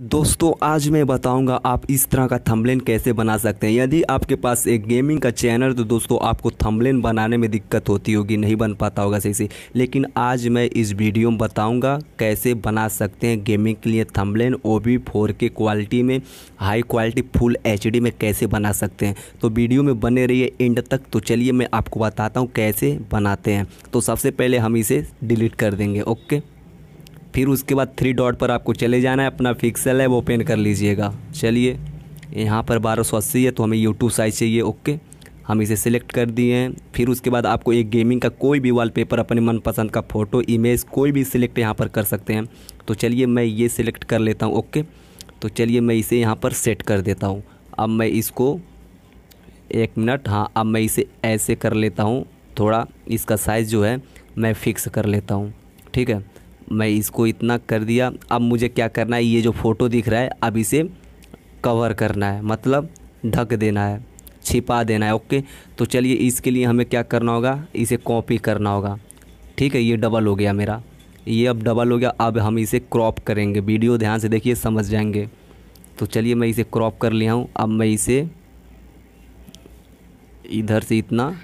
दोस्तों आज मैं बताऊंगा आप इस तरह का थंबलेन कैसे बना सकते हैं यदि आपके पास एक गेमिंग का चैनल तो दोस्तों आपको थंबलेन बनाने में दिक्कत होती होगी नहीं बन पाता होगा सही से लेकिन आज मैं इस वीडियो में बताऊंगा कैसे बना सकते हैं गेमिंग के लिए थंबलेन ओ बी फोर के क्वालिटी में हाई क्वालिटी फुल एच में कैसे बना सकते हैं तो वीडियो में बने रहिए एंड तक तो चलिए मैं आपको बताता हूँ कैसे बनाते हैं तो सबसे पहले हम इसे डिलीट कर देंगे ओके फिर उसके बाद थ्री डॉट पर आपको चले जाना है अपना फिक्सल है वो ओपन कर लीजिएगा चलिए यहाँ पर बारह सौ अस्सी है तो हमें यूट्यूब साइज़ चाहिए ओके हम इसे सिलेक्ट कर दिए हैं फिर उसके बाद आपको एक गेमिंग का कोई भी वॉलपेपर अपने मनपसंद का फ़ोटो इमेज कोई भी सिलेक्ट यहाँ पर कर सकते हैं तो चलिए मैं ये सिलेक्ट कर लेता हूँ ओके तो चलिए मैं इसे यहाँ पर सेट कर देता हूँ अब मैं इसको एक मिनट हाँ अब मैं इसे ऐसे कर लेता हूँ थोड़ा इसका साइज़ जो है मैं फ़िक्स कर लेता हूँ ठीक है मैं इसको इतना कर दिया अब मुझे क्या करना है ये जो फ़ोटो दिख रहा है अब इसे कवर करना है मतलब ढक देना है छिपा देना है ओके तो चलिए इसके लिए हमें क्या करना होगा इसे कॉपी करना होगा ठीक है ये डबल हो गया मेरा ये अब डबल हो गया अब हम इसे क्रॉप करेंगे वीडियो ध्यान से देखिए समझ जाएंगे तो चलिए मैं इसे क्रॉप कर लिया हूँ अब मैं इसे इधर से इतना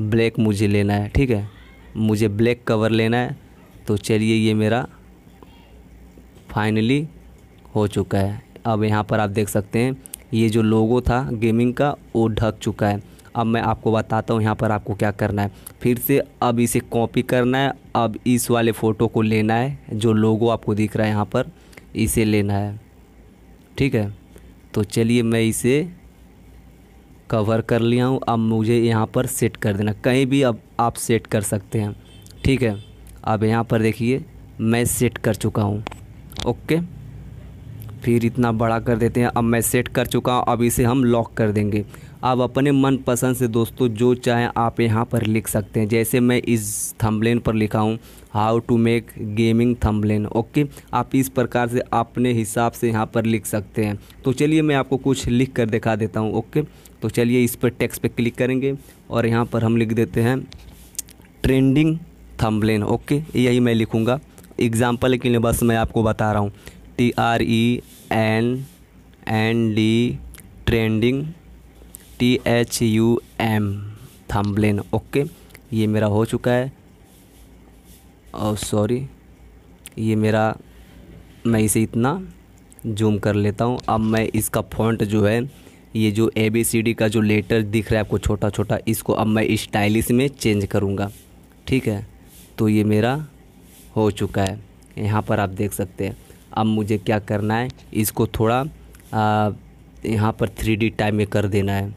ब्लैक मुझे लेना है ठीक है मुझे ब्लैक कवर लेना है तो चलिए ये मेरा फाइनली हो चुका है अब यहाँ पर आप देख सकते हैं ये जो लोगो था गेमिंग का वो ढक चुका है अब मैं आपको बताता हूँ यहाँ पर आपको क्या करना है फिर से अब इसे कॉपी करना है अब इस वाले फ़ोटो को लेना है जो लोगो आपको दिख रहा है यहाँ पर इसे लेना है ठीक है तो चलिए मैं इसे कवर कर लिया हूँ अब मुझे यहाँ पर सेट कर देना कहीं भी अब आप सेट कर सकते हैं ठीक है अब यहाँ पर देखिए मैं सेट कर चुका हूँ ओके फिर इतना बड़ा कर देते हैं अब मैं सेट कर चुका हूँ अब इसे हम लॉक कर देंगे अब अपने मनपसंद से दोस्तों जो चाहें आप यहाँ पर लिख सकते हैं जैसे मैं इस थंबलेन पर लिखा हूँ how to make gaming thumbnail okay आप इस प्रकार से अपने हिसाब से यहाँ पर लिख सकते हैं तो चलिए मैं आपको कुछ लिख कर दिखा देता हूँ ओके तो चलिए इस पर टेक्स्ट पे क्लिक करेंगे और यहाँ पर हम लिख देते हैं ट्रेंडिंग थम्बलेन ओके यही मैं लिखूँगा एग्ज़ाम्पल के लिए बस मैं आपको बता रहा हूँ T R E N N D trending T H U M thumbnail okay ये मेरा हो चुका है और oh, सॉरी ये मेरा मैं इसे इतना जूम कर लेता हूँ अब मैं इसका फॉन्ट जो है ये जो ए बी सी डी का जो लेटर दिख रहा है आपको छोटा छोटा इसको अब मैं स्टाइलिश में चेंज करूँगा ठीक है तो ये मेरा हो चुका है यहाँ पर आप देख सकते हैं अब मुझे क्या करना है इसको थोड़ा आ, यहाँ पर थ्री डी टाइप में कर देना है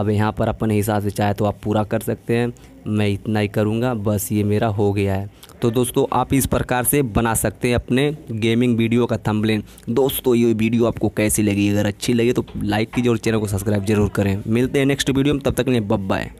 अब यहाँ पर अपने हिसाब से चाहे तो आप पूरा कर सकते हैं मैं इतना ही करूँगा बस ये मेरा हो गया है तो दोस्तों आप इस प्रकार से बना सकते हैं अपने गेमिंग वीडियो का थंबनेल दोस्तों ये वीडियो आपको कैसी लगी अगर अच्छी लगी तो लाइक कीजिए और चैनल को सब्सक्राइब जरूर करें मिलते हैं नेक्स्ट वीडियो में तब तक नहीं बब बाय